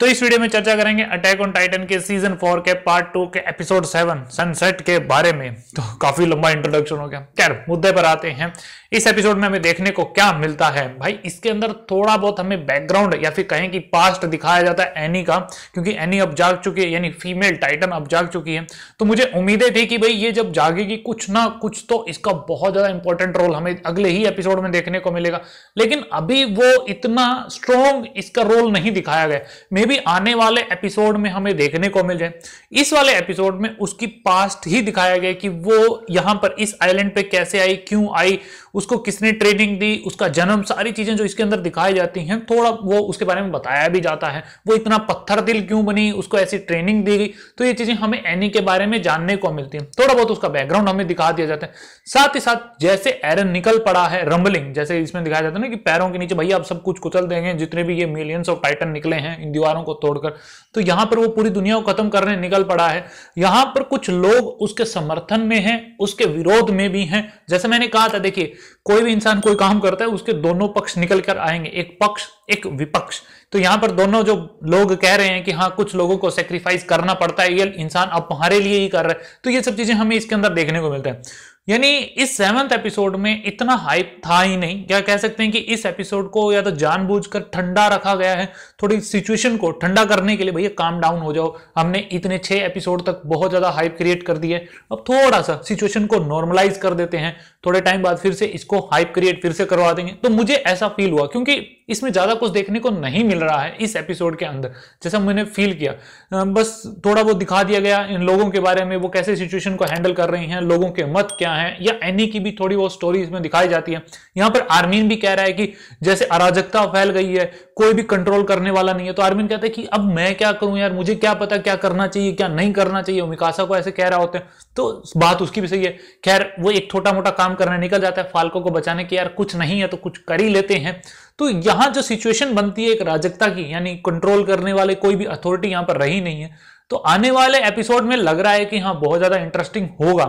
तो इस वीडियो में चर्चा करेंगे अटैक ऑन टाइटन के सीजन फोर के पार्ट टू के एपिसोड सेवन सनसेट के बारे में तो काफी लंबा इंट्रोडक्शन हो गया खैर मुद्दे पर आते हैं इस एपिसोड में हमें देखने को क्या मिलता है भाई इसके अंदर थोड़ा बहुत हमें बैकग्राउंड या फिर कहें कि पास्ट दिखाया जाता है एनी का क्योंकि एनी अब जाग चुकी है यानी फीमेल टाइटन अब जाग चुकी है तो मुझे उम्मीदें थी कि भाई ये जब जागेगी कुछ ना कुछ तो इसका बहुत ज्यादा इंपॉर्टेंट रोल हमें अगले ही एपिसोड में देखने को मिलेगा लेकिन अभी वो इतना स्ट्रोंग इसका रोल नहीं दिखाया गया मे भी आने वाले एपिसोड में हमें देखने को मिल जाए इस वाले एपिसोड में उसकी पास्ट ही दिखाया गया कि वो यहां पर इस आइलैंड पे कैसे आई क्यों आई उसको किसने ट्रेनिंग दी उसका जन्म सारी चीजें जो इसके अंदर दिखाई जाती हैं थोड़ा वो उसके बारे में बताया भी जाता है वो इतना पत्थर दिल क्यों बनी उसको ऐसी ट्रेनिंग दी गई तो ये चीजें हमें एनी के बारे में जानने को मिलती है थोड़ा बहुत उसका बैकग्राउंड हमें दिखा दिया जाता है साथ ही साथ जैसे एरन निकल पड़ा है रंबलिंग जैसे इसमें दिखाया जाता है ना कि पैरों के नीचे भैया आप सब कुछ कुचल देंगे जितने भी ये मिलियंस ऑफ टाइटन निकले हैं इन दीवारों को तोड़कर तो यहां पर वो पूरी दुनिया को खत्म करने निकल पड़ा है यहां पर कुछ लोग उसके समर्थन में हैं उसके विरोध में भी हैं जैसे मैंने कहा था देखिए कोई भी इंसान कोई काम करता है उसके दोनों पक्ष निकल कर आएंगे एक पक्ष एक विपक्ष तो यहां पर दोनों जो लोग कह रहे हैं कि हाँ कुछ लोगों को सेक्रीफाइस करना पड़ता है ये इंसान अब हमारे लिए ही कर रहा है तो ये सब चीजें हमें इसके अंदर देखने को मिलता है यानी इस सेवंथ एपिसोड में इतना हाइप था ही नहीं क्या कह सकते हैं कि इस एपिसोड को या तो जानबूझकर ठंडा रखा गया है थोड़ी सिचुएशन को ठंडा करने के लिए भैया काम डाउन हो जाओ हमने इतने छह एपिसोड तक बहुत ज्यादा हाइप क्रिएट कर दी है अब थोड़ा सा सिचुएशन को नॉर्मलाइज कर देते हैं थोड़े टाइम बाद फिर से इसको हाइप क्रिएट फिर से करवा देंगे तो मुझे ऐसा फील हुआ क्योंकि इसमें ज़्यादा कुछ देखने को नहीं मिल रहा है इस एपिसोड के अंदर जैसा मैंने फील किया बस थोड़ा बहुत दिखा दिया गया इन लोगों के बारे में वो कैसे सिचुएशन को हैंडल कर रही हैं लोगों के मत क्या हैं या एनी की भी थोड़ी बहुत स्टोरी इसमें दिखाई जाती है यहाँ पर आर्मीन भी कह रहा है कि जैसे अराजकता फैल गई है कोई भी कंट्रोल करने वाला नहीं है तो आर्मीन कहता है कि अब मैं क्या करूँ यार मुझे क्या पता क्या करना चाहिए क्या नहीं करना चाहिए मिकासा को ऐसे कह रहा होते हैं तो बात उसकी भी सही है खैर वो एक छोटा मोटा काम करने निकल जाता है फालको को बचाने की यार कुछ नहीं है तो कुछ कर ही लेते हैं तो यहां जो सिचुएशन बनती है एक राजकता की यानी कंट्रोल करने वाले कोई भी अथॉरिटी यहां पर रही नहीं है तो आने वाले एपिसोड में लग रहा है कि हाँ बहुत ज़्यादा इंटरेस्टिंग होगा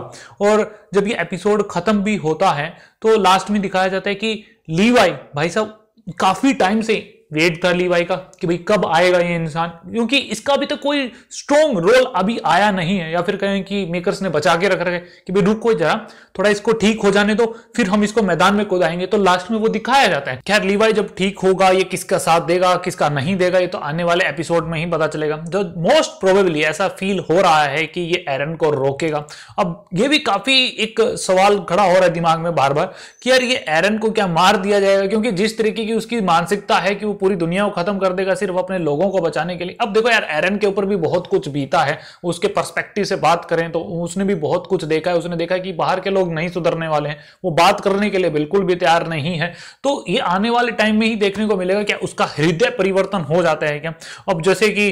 और जब ये एपिसोड ख़त्म भी होता है तो लास्ट में दिखाया जाता है कि लीवाई भाई साहब काफ़ी टाइम से वेट कर ली भाई का कि भाई कब आएगा ये इंसान क्योंकि इसका अभी तक तो कोई स्ट्रॉन्ग रोल अभी आया नहीं है या फिर कहें कि मेकर्स ने बचा के रख रहे कि भाई रुको जरा थोड़ा इसको ठीक हो जाने दो फिर हम इसको मैदान में कूदाएंगे तो लास्ट में वो दिखाया जाता है खैर लीवाई जब ठीक होगा ये किसका साथ देगा किसका नहीं देगा ये तो आने वाले एपिसोड में ही पता चलेगा जो मोस्ट प्रोबेबली ऐसा फील हो रहा है कि ये एरन को रोकेगा अब ये भी काफी एक सवाल खड़ा हो रहा है दिमाग में बार बार कि यार ये एरन को क्या मार दिया जाएगा क्योंकि जिस तरीके की उसकी मानसिकता है कि वो पूरी दुनिया को खत्म कर देगा सिर्फ अपने लोगों को बचाने के लिए अब देखो यार एरन के ऊपर भी बहुत कुछ बीता है उसके परस्पेक्टिव से बात करें तो उसने भी बहुत कुछ देखा है उसने देखा कि बाहर के लोग नहीं सुधरने वाले हैं वो बात करने के लिए बिल्कुल भी तैयार नहीं है तो ये आने वाले टाइम में ही देखने को मिलेगा क्या उसका हृदय परिवर्तन हो जाता है क्या अब जैसे कि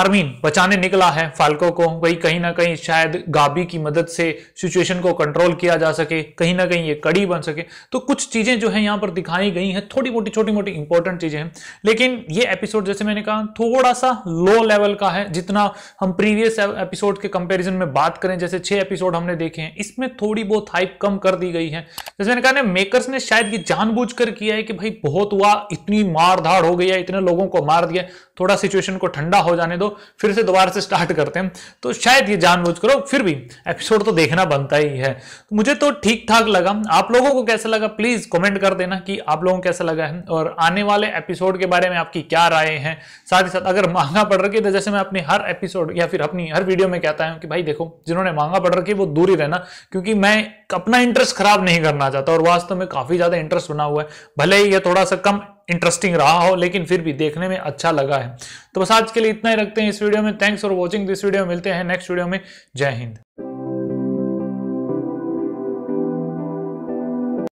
आर्मीन बचाने निकला है फाल्को को वही कहीं ना कहीं शायद गाबी की मदद से सिचुएशन को कंट्रोल किया जा सके कहीं ना कहीं ये कड़ी बन सके तो कुछ चीजें जो है यहां पर दिखाई गई हैं थोड़ी मोटी छोटी मोटी इंपॉर्टेंट चीजें हैं लेकिन ये एपिसोड जैसे मैंने कहा थोड़ा सा लो लेवल का है जितना हम प्रीवियस एपिसोड के कंपैरिजन में बात करें जैसे छह एपिसोड हमने देखे हैं इसमें थोड़ी बहुत हाइप कम कर दी गई है जैसे मैंने कहा ना मेकर्स ने शायद ये जानबूझ किया है कि भाई बहुत हुआ इतनी मार धाड़ हो गई है इतने लोगों को मार दिया थोड़ा सिचुएशन को ठंडा हो जाने दो फिर से दोबारा से स्टार्ट करते हैं तो शायद ये जानबूझ करो फिर भी एपिसोड तो देखना बनता ही है तो मुझे तो ठीक ठाक लगा आप लोगों को कैसा लगा प्लीज कमेंट कर देना कि आप लोगों को कैसा लगा है और आने वाले एपिसोड के बारे में आपकी क्या राय है साथ ही साथ अगर मांगा पढ़ रखी तो जैसे मैं अपनी हर एपिसोड या फिर अपनी हर वीडियो में कहता हूं कि भाई देखो जिन्होंने मांगा पढ़ रखी वो दूर ही रहना क्योंकि मैं अपना इंटरेस्ट खराब नहीं करना चाहता और वास्तव में काफी ज्यादा इंटरेस्ट बना हुआ है भले ही यह थोड़ा सा कम इंटरेस्टिंग रहा हो लेकिन फिर भी देखने में अच्छा लगा है तो बस आज के लिए इतना ही रखते हैं इस वीडियो में thanks for watching this video मिलते हैं नेक्स्ट वीडियो में जय हिंद